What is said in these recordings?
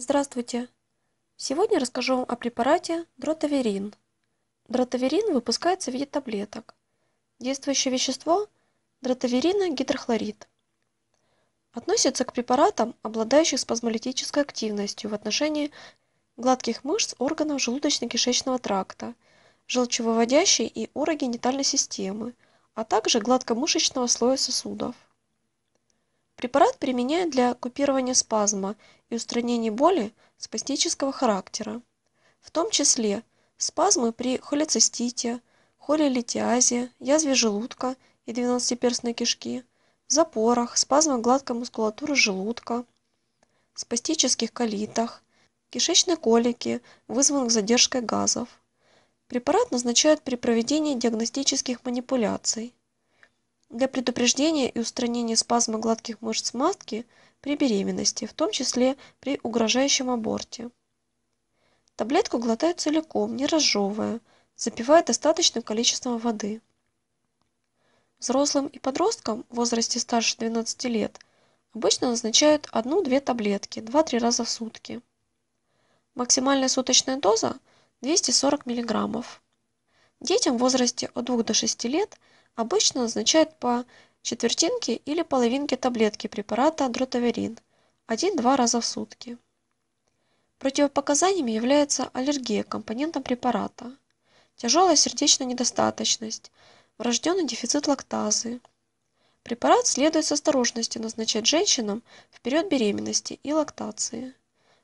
Здравствуйте! Сегодня расскажу вам о препарате дротаверин. Дротаверин выпускается в виде таблеток. Действующее вещество – дротаверина гидрохлорид. Относится к препаратам, обладающим спазмолитической активностью в отношении гладких мышц органов желудочно-кишечного тракта, желчевыводящей и урогенитальной системы, а также гладкомышечного слоя сосудов. Препарат применяют для купирования спазма и устранения боли спастического характера, в том числе спазмы при холецистите, холелитиазе, язве желудка и двенадцатиперстной кишки, запорах, спазмах гладкой мускулатуры желудка, спастических колитах, кишечной колике, вызванных задержкой газов. Препарат назначают при проведении диагностических манипуляций для предупреждения и устранения спазма гладких мышц матки при беременности, в том числе при угрожающем аборте. Таблетку глотают целиком, не разжевывая, запивая достаточным количеством воды. Взрослым и подросткам в возрасте старше 12 лет обычно назначают 1-2 таблетки 2-3 раза в сутки. Максимальная суточная доза 240 мг. Детям в возрасте от 2 до 6 лет Обычно назначают по четвертинке или половинке таблетки препарата дротаверин 1-2 раза в сутки. Противопоказаниями является аллергия к компонентам препарата, тяжелая сердечная недостаточность, врожденный дефицит лактазы. Препарат следует с осторожностью назначать женщинам в период беременности и лактации.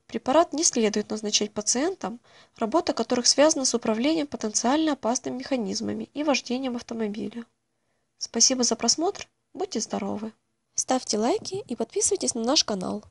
Препарат не следует назначать пациентам, работа которых связана с управлением потенциально опасными механизмами и вождением автомобиля. Спасибо за просмотр, будьте здоровы! Ставьте лайки и подписывайтесь на наш канал.